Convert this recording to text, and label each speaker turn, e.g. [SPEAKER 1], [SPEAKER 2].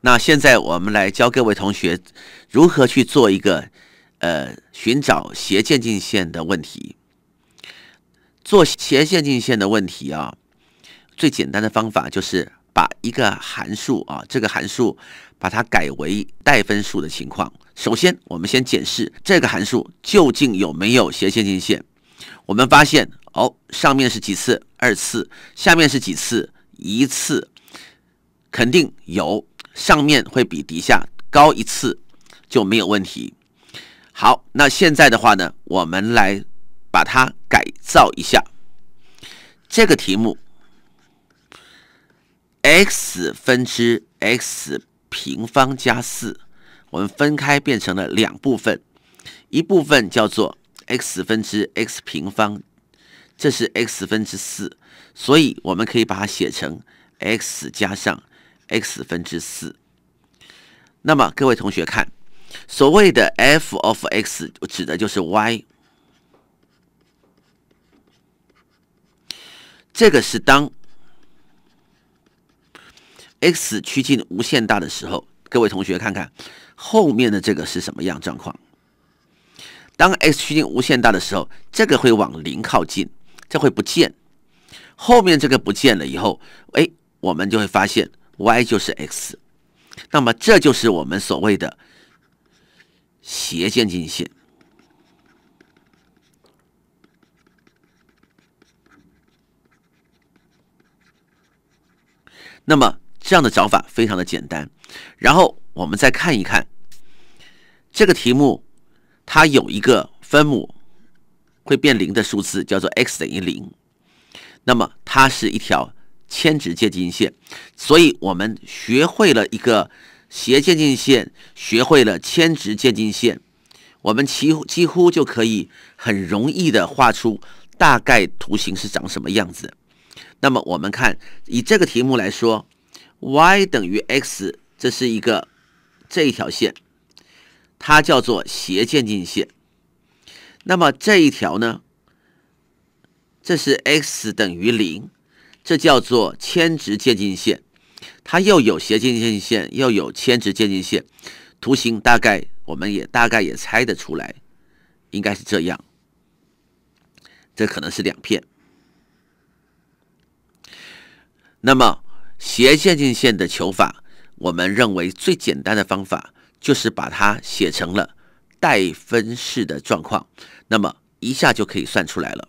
[SPEAKER 1] 那现在我们来教各位同学如何去做一个呃寻找斜渐近线的问题。做斜渐近线的问题啊，最简单的方法就是把一个函数啊，这个函数把它改为带分数的情况。首先，我们先检视这个函数究竟有没有斜渐近线。我们发现哦，上面是几次二次，下面是几次一次，肯定有。上面会比底下高一次就没有问题。好，那现在的话呢，我们来把它改造一下这个题目：x 分之 x 平方加四，我们分开变成了两部分，一部分叫做 x 分之 x 平方，这是 x 分之四，所以我们可以把它写成 x 加上。x 分之四，那么各位同学看，所谓的 f of x 指的就是 y，这个是当 x 趋近无限大的时候，各位同学看看后面的这个是什么样状况？当 x 趋近无限大的时候，这个会往零靠近，这会不见，后面这个不见了以后，哎，我们就会发现。y 就是 x，那么这就是我们所谓的斜渐进线。那么这样的找法非常的简单，然后我们再看一看这个题目，它有一个分母会变零的数字叫做 x 等于零，那么它是一条。牵直渐近线，所以我们学会了一个斜渐近线，学会了牵直渐近线，我们几几乎就可以很容易的画出大概图形是长什么样子。那么我们看以这个题目来说，y 等于 x，这是一个这一条线，它叫做斜渐近线。那么这一条呢，这是 x 等于零。这叫做牵直渐近线，它又有斜渐近线，又有牵直渐近线。图形大概我们也大概也猜得出来，应该是这样。这可能是两片。那么斜渐近线的求法，我们认为最简单的方法就是把它写成了带分式的状况，那么一下就可以算出来了。